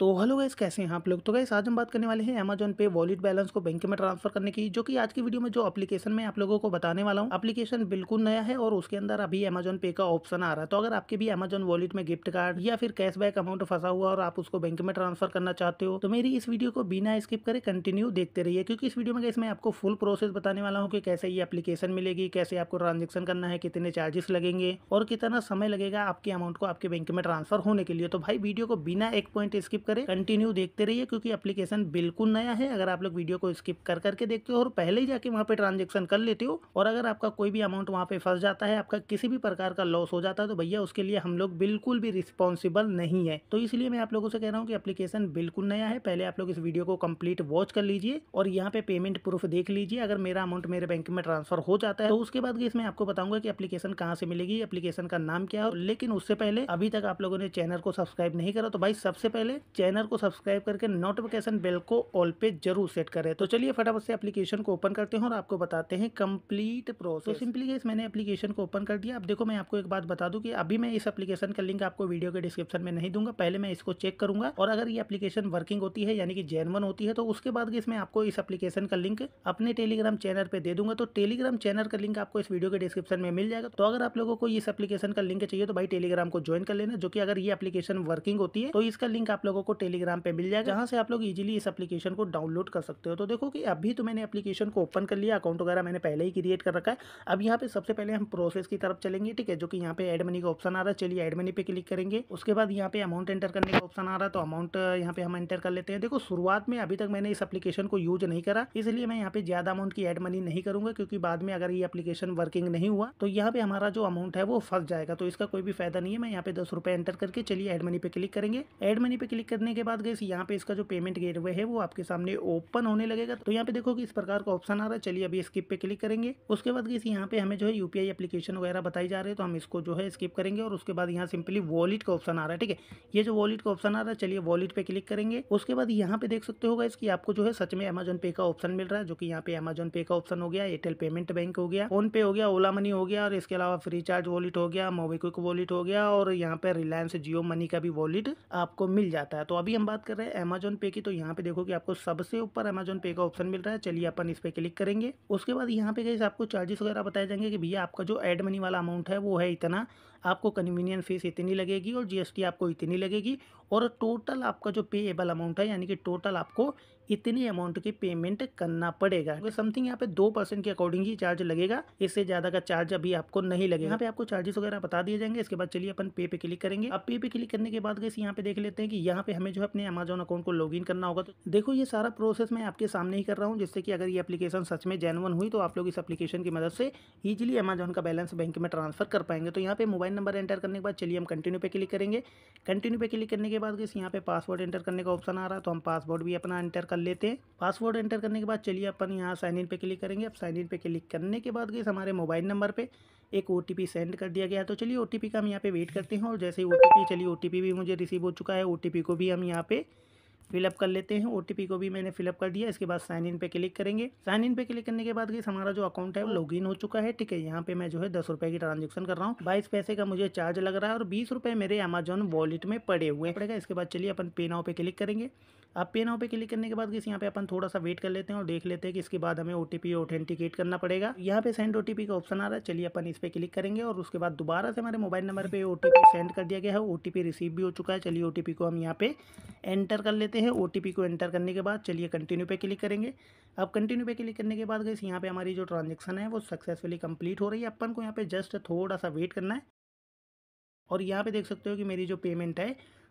तो hello guys कैसे हैं आप लोग तो गैस आज हम बात करने वाले हैं अमेजोन पे वॉलेट बैलेंस को बैंक में ट्रांसफर करने की जो कि आज की वीडियो में जो एप्लीकेशन मैं आप लोगों को बताने वाला हूँ एप्लीकेशन बिल्कुल नया है और उसके अंदर अभी अमेजोन पे का ऑप्शन आ रहा है तो अगर आपके भी अमेजोन वॉलेट में गिफ्ट कार्ड या फिर कैशबैक अमाउंट फंसा हुआ और आप उसको बैंक में ट्रांसफर करना चाहते हो तो मेरी इस वीडियो को बिना स्किप करे कंटिन्यू देखते रहिए क्योंकि इस वीडियो में गैस मैं आपको फुल प्रोसेस बताने वाला हूँ कि कैसे ये एप्लीकेशन मिलेगी कैसे आपको ट्रांजेक्शन करना है कितने चार्जेस लगेंगे और कितना समय लगेगा आपके अमाउंट को आपके बैंक में ट्रांसफर होने के लिए तो भाई वीडियो को बिना एक पॉइंट स्किप करें कंटिन्यू देखते रहिए क्योंकि एप्लीकेशन बिल्कुल नया है अगर आप लोग वीडियो को स्किप कर करके देखते हो और पहले ही जाके वहाँ पे ट्रांजेक्शन कर लेते हो और अगर आपका कोई भी अमाउंट वहाँ पे फंस जाता है आपका किसी भी प्रकार का लॉस हो जाता है तो भैया उसके लिए हम लोग बिल्कुल भी रिस्पॉन्सिबल नहीं है तो इसलिए मैं आप लोगों से कह रहा हूँ कि एप्लीकेशन बिल्कुल नया है पहले आप लोग इस वीडियो को कम्प्लीट वॉच कर लीजिए और यहाँ पे पेमेंट प्रूफ देख लीजिए अगर मेरा अमाउंट मेरे बैंक में ट्रांसफर हो जाता है तो उसके बाद इसमें आपको बताऊंगा कि एप्लीकेशन कहाँ से मिलेगी एप्लीकेशन का नाम क्या है लेकिन उससे पहले अभी तक आप लोगों ने चैनल को सब्सक्राइब नहीं करा तो भाई सबसे पहले चैनल को सब्सक्राइब करके नोटिफिकेशन बेल को ऑल पे जरूर सेट करें तो चलिए फटाफट से एप्लीकेशन को ओपन करते हैं और आपको बताते हैं कंप्लीट प्रोसेस तो सिंपली इस मैंने एप्लीकेशन को ओपन कर दिया अब देखो मैं आपको एक बात बता दूं कि अभी मैं इस एप्लीकेशन का लिंक आपको वीडियो के डिस्क्रिप्शन में नहीं दूंगा पहले मैं इसको चेक करूंगा और अगर ये एप्लीकेशन वर्किंग होती है यानी कि जेनवन होती है तो उसके बाद इसमें आपको इस एप्लीकेशन का लिंक अपने टेलीग्राम चैनल पर दे दूंगा तो टेलीग्राम चैनल का लिंक आपको इस वीडियो के डिस्क्रिप्शन में मिल जाएगा तो अगर आप लोगों को इस एप्लीकेशन का लिंक चाहिए तो भाई टेलीग्राम को ज्वाइन कर लेना जो कि अगर ये एप्लीकेशन वर्किंग होती है तो इसका लिंक आप लोगों को टेलीग्राम पे मिल जाएगा जहाँ से आप लोग इजीली इस एप्लीकेशन को डाउनलोड कर सकते हो तो देखो कि अभी तो मैंने एप्लीकेशन को ओपन कर लिया अकाउंट वगैरह मैंने पहले ही क्रिएट कर रखा है अब यहाँ पे सबसे पहले हम प्रोसेस की तरफ चलेंगे ठीक है जो कि यहाँ पे एड मनी का ऑप्शन आ रहा है चलिए एड मनी पे क्लिक करेंगे उसके बाद यहाँ पे अमाउंट एंटर करने का ऑप्शन आ रहा है तो अमाउंट यहाँ पे हम एंटर कर लेते हैं देखो शुरुआत में अभी तक मैंने इस एप्लीकेशन को यूज नहीं करा इसलिए मैं यहाँ पे ज्यादा अमाउंट की एड मनी नहीं करूंगा क्योंकि बाद में अगर ये अपलीकेशन वर्किंग नहीं हुआ तो यहाँ पे हमारा जो अमाउंट है वो फंस जाएगा तो इसका कोई भी फायदा नहीं है मैं यहाँ पे दस रुपए एंटर करके चलिए एड मनी पे क्लिक करेंगे एड मनी पे क्लिक करने के बाद गैस यहाँ पे इसका जो पेमेंट गेटवे है वो आपके सामने ओपन होने लगेगा तो यहाँ पे देखो कि इस प्रकार का ऑप्शन आ रहा है चलिए अभी स्किप पे क्लिक करेंगे उसके बाद गैस यहाँ पे हमें जो है यूपीआई एप्लीकेशन वगैरह बताई जा रही है तो हम इसको जो है स्किप करेंगे और उसके बाद यहाँ सिंपली वॉलेट का ऑप्शन आ रहा है ठीक है ये जो वॉलेट का ऑप्शन आ रहा है चलिए वॉलेट पे क्लिक करेंगे उसके बाद यहाँ पे देख सकते होगा इसकी आपको जो है सच में अमेजन पे का ऑप्शन मिल रहा है जो कि यहाँ पे अमेजन पे का ऑप्शन हो गया एयरटेल पेमेंट बैंक हो गया फोन पे हो गया ओला मनी हो गया और इसके अलावा फ्री चार्ज वॉलेट हो गया मोबीक्विक वॉलेट हो गया और यहाँ पे रिलायंस जियो मनी का भी वॉलेट आपको मिल जाता है तो अभी हम बात कर रहे हैं अमेजोन पे की तो यहाँ पे देखो कि आपको सबसे ऊपर अमेजोन पे का ऑप्शन मिल रहा है चलिए अपन इस पर क्लिक करेंगे उसके बाद यहाँ पे कैसे आपको चार्जेस वगैरह बताए जाएंगे कि भैया आपका जो एड मनी वाला अमाउंट है वो है इतना आपको कन्वीनियन फ़ीस इतनी लगेगी और जीएसटी आपको इतनी लगेगी और टोटल आपका जो पेएबल अमाउंट है यानी कि टोटल आपको इतनी अमाउंट की पेमेंट करना पड़ेगा तो समथिंग यहाँ पे दो परसेंट के अकॉर्डिंग ही चार्ज लगेगा इससे ज़्यादा का चार्ज अभी आपको नहीं लगेगा यहाँ पे आपको चार्जेस वगैरह बता दिए जाएंगे इसके बाद चलिए अपन पे पे क्लिक करेंगे अब पे पे क्लिक करने के बाद कैसे यहाँ पे देख लेते हैं कि यहाँ पे हमें जो अपने अमेजोन अकाउंट को लॉग करना होगा तो देखो ये सारा प्रोसेस मैं आपके सामने ही कर रहा हूँ जिससे कि अगर ये अपलीकेशन सच में जेनवन हुई तो आप लोग इस अपलीकेशन की मदद से ईजिली अमेजोन का बैलेंस बैंक में ट्रांसफर कर पाएंगे तो यहाँ पे मोबाइल नंबर एंटर करने के बाद चलिए हम कंटिन्यू पे क्लिक करेंगे कंटिन्यू पे क्लिक करने के बाद इस यहाँ पे पासवर्ड एंटर करने का ऑप्शन आ रहा है तो हम पासवर्ड भी अपना एंटर कर लेते हैं पासवर्ड एंटर करने के बाद चलिए अपन यहाँ साइन इन पे क्लिक करेंगे अब साइन इन पे क्लिक करने के बाद गई हमारे मोबाइल नंबर पर एक ओ सेंड कर दिया गया तो चलिए ओ का हम यहाँ पे वेट करते हैं और जैसे ही ओ चलिए ओ भी मुझे रिसीव हो चुका है ओ को भी हम यहाँ पे फिलअप कर लेते हैं ओ को भी मैंने फिलअप कर दिया इसके बाद साइन इन पे क्लिक करेंगे साइन इन पे क्लिक करने के बाद गैस हमारा जो अकाउंट है वो हाँ। लॉग हो चुका है ठीक है यहाँ पे मैं जो है दस रुपए की ट्रांजेक्शन कर रहा हूँ बाईस पैसे का मुझे चार्ज लग रहा है और बीस रुपए मेरे अमेजोन वॉलेट में पड़े हुए पड़ेगा इसके बाद चलिए अपन पे नाव पे क्लिक करेंगे आप पे नाव पे क्लिक करने के बाद गैस यहाँ पे अपन थोड़ा सा वेट कर लेते हैं और देख लेते हैं कि इसके बाद हमें ओ ऑथेंटिकेट करना पड़ेगा यहाँ पे सेंड ओ का ऑप्शन आ रहा है चलिए अपन इस पर क्लिक करेंगे और उसके बाद दोबारा से हमारे मोबाइल नंबर पर ओ सेंड कर दिया गया है ओ रिसीव भी हो चुका है चलिए ओ को हम यहाँ पे एंटर कर लेते हैं लेते हैं ओ को एंटर करने के बाद चलिए कंटिन्यू पे क्लिक करेंगे अब कंटिन्यू पे क्लिक करने के बाद गई यहाँ पे हमारी जो ट्रांजेक्शन है वो सक्सेसफुली कंप्लीट हो रही है अपन को यहाँ पे जस्ट थोड़ा सा वेट करना है और यहाँ पे देख सकते हो कि मेरी जो पेमेंट है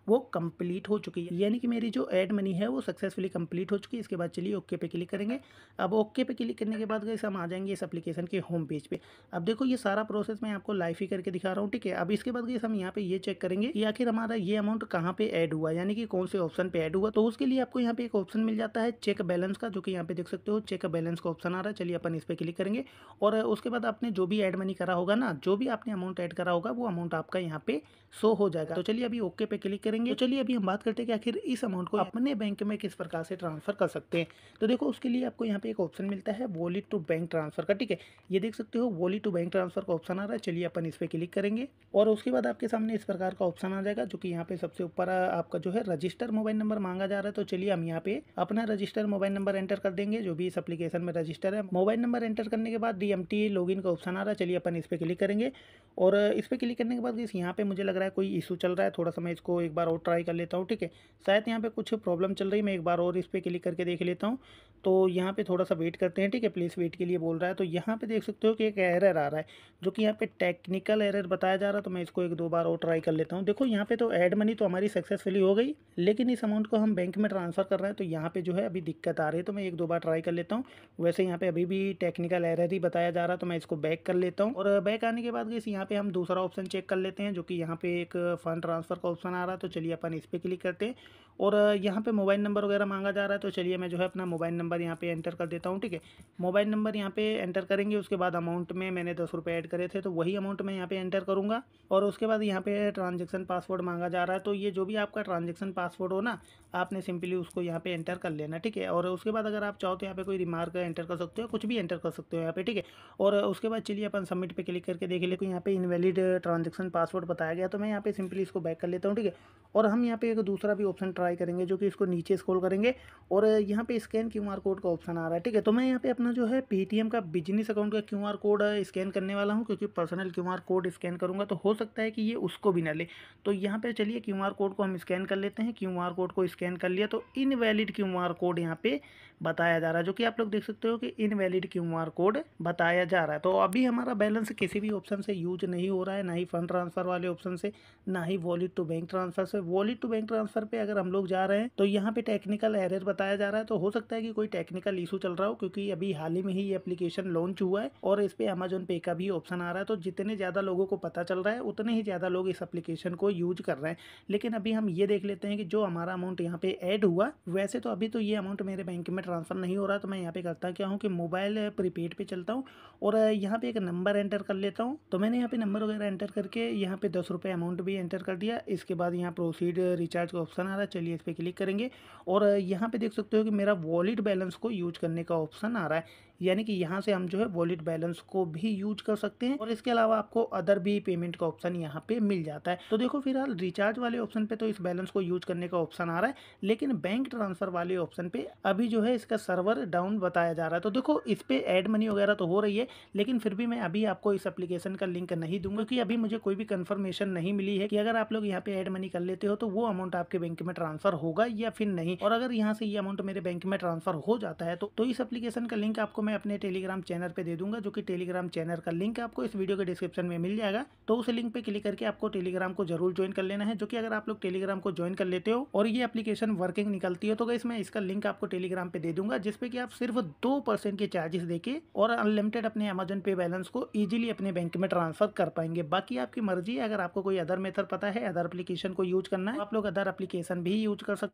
वो कंप्लीट हो चुकी है यानी कि मेरी जो एड मनी है वो सक्सेसफुली कंप्लीट हो चुकी है इसके बाद चलिए ओके पे क्लिक करेंगे अब ओके पे क्लिक करने के बाद गए हम आ जाएंगे इस एप्लीकेशन के होम पेज पे अब देखो ये सारा प्रोसेस मैं आपको लाइव ही करके दिखा रहा हूँ ठीक है अब इसके बाद गई हम यहाँ पे ये चेक करेंगे कि आखिर हमारा ये अमाउंट कहाँ पे ऐड हुआ यानी कि कौन से ऑप्शन पे ऐड हुआ तो उसके लिए आपको यहाँ पे एक ऑप्शन मिल जाता है चेक बैलेंस का जो कि यहाँ पे देख सकते हो चेक बैलेंस का ऑप्शन आ रहा है चलिए अपन इस पर क्लिक करेंगे और उसके बाद आपने जो भी एड मनी करा होगा ना जो भी आपने अमाउंट ऐड करा होगा वो अमाउंट आपका यहाँ पे शो हो जाएगा तो चलिए अभी ओके पे क्लिक करें करेंगे तो चलिए अभी हम बात करते हैं कि आखिर इस अमाउंट को अपने बैंक में किस प्रकार से ट्रांसफर कर सकते हैं तो देखो उसके लिए आपको यहाँ पे एक ऑप्शन मिलता है वॉलेट टू बैंक ट्रांसफर का ठीक है ये देख सकते हो वॉलेट टू बैंक ट्रांसफर का ऑप्शन आ रहा है चलिए अपन इस पर क्लिक करेंगे और उसके बाद आपके सामने इस प्रकार का ऑप्शन आ जाएगा जो कि यहाँ पे सबसे ऊपर आपका जो है रजिस्टर मोबाइल नंबर मांगा जा रहा है तो चलिए हम यहाँ पे अपना रजिस्टर मोबाइल नंबर एंटर कर देंगे जो भी इस एप्लीकेशन में रजिस्टर है मोबाइल नंबर एंटर करने के बाद डी लॉगिन का ऑप्शन आ रहा है चलिए अपन इस पर क्लिक करेंगे और इस पर क्लिक करने के बाद यहाँ पे मुझे लग रहा है कोई इशू चल रहा है थोड़ा सा मैं इसको एक बार बार और ट्राई कर लेता हूँ ठीक है शायद यहाँ पे कुछ प्रॉब्लम चल रही है मैं एक बार और इस पर क्लिक करके देख लेता हूँ तो यहाँ पे थोड़ा सा वेट करते हैं ठीक है प्लीज़ वेट के लिए बोल रहा है तो यहाँ पे देख सकते हो कि एक एरर आ रहा है जो कि यहाँ पे टेक्निकल एरर बताया जा रहा है तो मैं इसको एक दो बार और ट्राई कर लेता हूँ देखो यहाँ पे तो एड मनी तो हमारी सक्सेसफुली हो गई लेकिन इस अमाउंट को हम बैंक में ट्रांसफ़र कर रहे हैं तो यहाँ पर जो है अभी दिक्कत आ रही है तो मैं एक दो बार ट्राई कर लेता हूँ वैसे यहाँ पर अभी भी टेक्निकल एरर ही बताया जा रहा है तो मैं इसको बैक कर लेता हूँ और बैक आने के बाद इस यहाँ पर हम दूसरा ऑप्शन चेक कर लेते हैं जो कि यहाँ पर एक फ़ंड ट्रांसफ़र का ऑप्शन आ रहा है तो चलिए अपन इस पर क्लिक करते हैं और यहाँ पे मोबाइल नंबर वगैरह मांगा जा रहा है तो चलिए मैं जो है अपना मोबाइल नंबर यहाँ पे एंटर कर देता हूँ ठीक है मोबाइल नंबर यहाँ पे एंटर करेंगे उसके बाद अमाउंट में मैंने दस रुपये ऐड करे थे तो वही अमाउंट मैं यहाँ पे एंटर करूँगा और उसके बाद यहाँ पे ट्रांजेक्शन पासवर्ड मांगा जा रहा है तो ये जो भी आपका ट्रांजेक्शन पासवर्ड हो ना आपने सिंपली उसको यहाँ पर एंटर कर लेना ठीक है और उसके बाद अगर आप चाहो तो यहाँ पर कोई रिमार्क एंटर कर सकते हो कुछ भी एंटर कर सकते हो यहाँ पर ठीक है और उसके बाद चलिए अपन सबमिट पर क्लिक करके देख लेकिन यहाँ पर इनवैलिड ट्रांजेक्शन पासवर्ड बताया गया तो मैं यहाँ पर सिंपली इसको बैक कर लेता हूँ ठीक है और हम यहाँ पे एक दूसरा भी ऑप्शन ट्राई करेंगे जो कि इसको नीचे स्क्रॉल करेंगे और यहाँ पे स्कैन क्यू कोड का ऑप्शन आ रहा है ठीक है तो मैं यहाँ पे अपना जो है पेटीएम का बिजनेस अकाउंट का क्यू कोड स्कैन करने वाला हूँ क्योंकि पर्सनल क्यू कोड स्कैन करूँगा तो हो सकता है कि ये उसको भी ना ले तो यहाँ पर चलिए क्यू कोड को हम स्कैन कर लेते हैं क्यू कोड को स्कैन कर लिया तो इनवैलिड क्यू कोड यहाँ पर बताया जा रहा है जो कि आप लोग देख सकते हो कि इनवैलिड क्यू कोड बताया जा रहा है तो अभी हमारा बैलेंस किसी भी ऑप्शन से यूज नहीं हो रहा है ना ही फंड ट्रांसफ़र वाले ऑप्शन से ना ही वॉलेट टू बैंक ट्रांसफ़र से वॉलेट टू बैंक ट्रांसफर पे अगर हम लोग जा रहे हैं तो यहाँ पे टेक्निकल एरर बताया जा रहा है तो हो सकता है कि कोई टेक्निकल इशू चल रहा हो क्योंकि अभी हाल ही में ही ये एप्लीकेशन लॉन्च हुआ है और इस पे अमेजोन पे का भी ऑप्शन आ रहा है तो जितने ज़्यादा लोगों को पता चल रहा है उतने ही ज़्यादा लोग इस एप्लीकेशन को यूज कर रहे हैं लेकिन अभी हम ये देख लेते हैं कि जो हमारा अमाउंट यहाँ पे ऐड हुआ वैसे तो अभी तो ये अमाउंट मेरे बैंक में ट्रांसफर नहीं हो रहा तो मैं यहाँ पे करता क्या हूँ कि मोबाइल प्रीपेड पे चलता हूँ और यहाँ पे एक नंबर एंटर कर लेता हूँ तो मैंने यहाँ पे नंबर वगैरह एंटर करके यहाँ पे दस रुपये अमाउंट भी एंटर कर दिया इसके बाद यहाँ प्रोसीड रिचार्ज uh, का ऑप्शन आ रहा है चलिए इस पर क्लिक करेंगे और uh, यहाँ पे देख सकते हो कि मेरा वॉलेट बैलेंस को यूज करने का ऑप्शन आ रहा है यानी कि यहाँ से हम जो है वॉलेट बैलेंस को भी यूज कर सकते हैं और इसके अलावा आपको अदर भी पेमेंट का ऑप्शन यहाँ पे मिल जाता है तो देखो फिलहाल रिचार्ज वाले ऑप्शन पे तो इस बैलेंस को यूज करने का ऑप्शन आ रहा है लेकिन बैंक ट्रांसफर वाले ऑप्शन पे अभी जो है इसका सर्वर डाउन बताया जा रहा है तो देखो इस पे एड मनी वगैरह तो हो रही है लेकिन फिर भी मैं अभी आपको इस एप्लीकेशन का लिंक नहीं दूंगा क्योंकि अभी मुझे कोई भी कन्फर्मेशन नहीं मिली है कि अगर आप लोग यहाँ पे एड मनी कर लेते हो तो वो अमाउंट आपके बैंक में ट्रांसफर होगा या फिर नहीं और अगर यहाँ से ये अमाउंट मेरे बैंक में ट्रांसफर हो जाता है तो, तो इस एप्लीकेशन का लिंक आपको मैं अपने टेलीग्राम चैनल पे दे दूंगा जो कि टेलीग्राम चैनल का लिंक आपको इस वीडियो के डिस्क्रिप्शन में मिल जाएगा तो उस लिंक पे क्लिक करके आपको टेलीग्राम को जरूर ज्वाइन कर लेना है जो कि अगर आप लोग टेलीग्राम को ज्वाइन कर लेते हो और ये एप्लीकेशन वर्किंग निकलती है तो गई मैं इसका लिंक आपको टेलीग्राम पे दे दूंगा जिसपे की आप सिर्फ दो के चार्जेस देके और अनलिमिटेड अपने अमेजन पे बैलेंस को ईजिली अपने बैंक में ट्रांसफर कर पाएंगे बाकी आपकी मर्जी है अगर आपको कोई अदर मेथड पता है अदर एप्लीकेशन को यूज करना है तो आप लोग अदर एप्लीकेशन भी यूज कर सकते